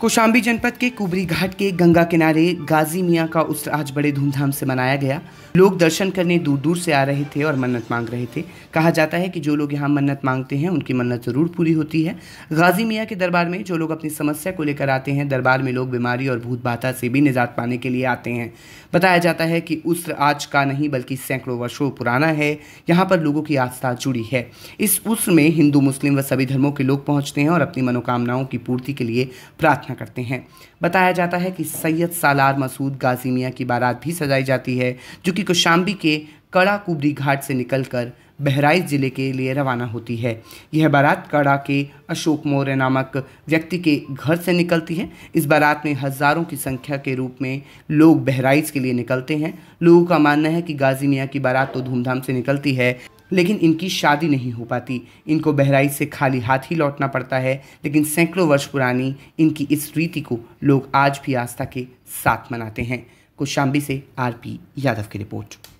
कोशाम्बी जनपद के कुबरी घाट के गंगा किनारे गाजी मियाँ का उत्सव आज बड़े धूमधाम से मनाया गया लोग दर्शन करने दूर दूर से आ रहे थे और मन्नत मांग रहे थे कहा जाता है कि जो लोग यहाँ मन्नत मांगते हैं उनकी मन्नत ज़रूर पूरी होती है गाजी मियाँ के दरबार में जो लोग अपनी समस्या को लेकर आते हैं दरबार में लोग बीमारी और भूत बाधा से भी निजात पाने के लिए आते हैं बताया जाता है कि उस आज का नहीं बल्कि सैकड़ों वर्षों पुराना है यहाँ पर लोगों की आस्था जुड़ी है इस उस में हिंदू मुस्लिम व सभी धर्मों के लोग पहुँचते हैं और अपनी मनोकामनाओं की पूर्ति के लिए प्रार्थना प्रार्थना करते हैं बताया जाता है कि सैयद सालार मसूद गाजी मियाँ की बारात भी सजाई जाती है जो कि कोशाम्बी के कड़ा कुबरी घाट से निकलकर बहराइच ज़िले के लिए रवाना होती है यह बारात कड़ा के अशोक मौर्य नामक व्यक्ति के घर से निकलती है इस बारात में हज़ारों की संख्या के रूप में लोग बहराइच के लिए निकलते हैं लोगों का मानना है कि गाजी मियाँ की बारात तो धूमधाम से निकलती है लेकिन इनकी शादी नहीं हो पाती इनको बहराइच से खाली हाथ ही लौटना पड़ता है लेकिन सैकड़ों वर्ष पुरानी इनकी इस रीति को लोग आज भी आस्था के साथ मनाते हैं कुशाम्बी से आरपी यादव की रिपोर्ट